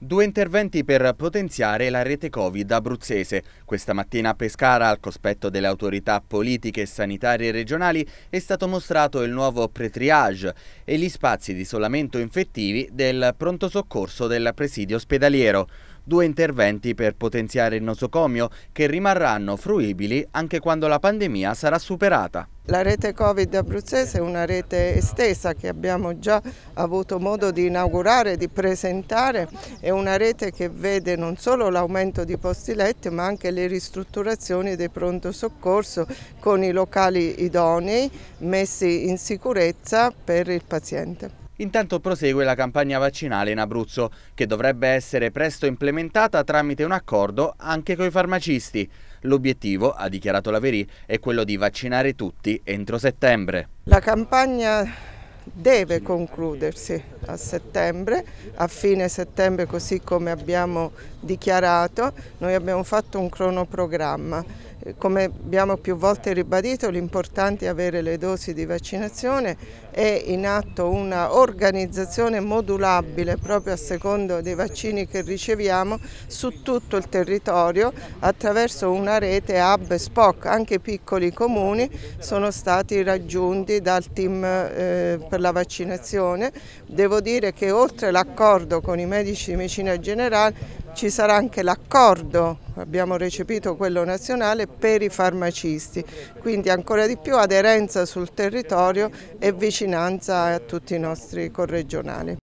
Due interventi per potenziare la rete Covid abruzzese. Questa mattina a Pescara, al cospetto delle autorità politiche e sanitarie regionali, è stato mostrato il nuovo pre-triage e gli spazi di isolamento infettivi del pronto soccorso del presidio ospedaliero due interventi per potenziare il nosocomio che rimarranno fruibili anche quando la pandemia sarà superata. La rete Covid abruzzese è una rete estesa che abbiamo già avuto modo di inaugurare, di presentare, è una rete che vede non solo l'aumento di posti letto ma anche le ristrutturazioni dei pronto soccorso con i locali idonei messi in sicurezza per il paziente. Intanto prosegue la campagna vaccinale in Abruzzo, che dovrebbe essere presto implementata tramite un accordo anche coi farmacisti. L'obiettivo, ha dichiarato la Verì, è quello di vaccinare tutti entro settembre. La campagna deve concludersi a settembre, a fine settembre così come abbiamo dichiarato, noi abbiamo fatto un cronoprogramma come abbiamo più volte ribadito l'importante è avere le dosi di vaccinazione, è in atto una organizzazione modulabile proprio a secondo dei vaccini che riceviamo su tutto il territorio attraverso una rete hub SPOC, anche piccoli comuni sono stati raggiunti dal team eh, per la vaccinazione. Devo dire che oltre l'accordo con i medici di medicina generale ci sarà anche l'accordo, abbiamo recepito quello nazionale, per i farmacisti, quindi ancora di più aderenza sul territorio e vicinanza a tutti i nostri corregionali.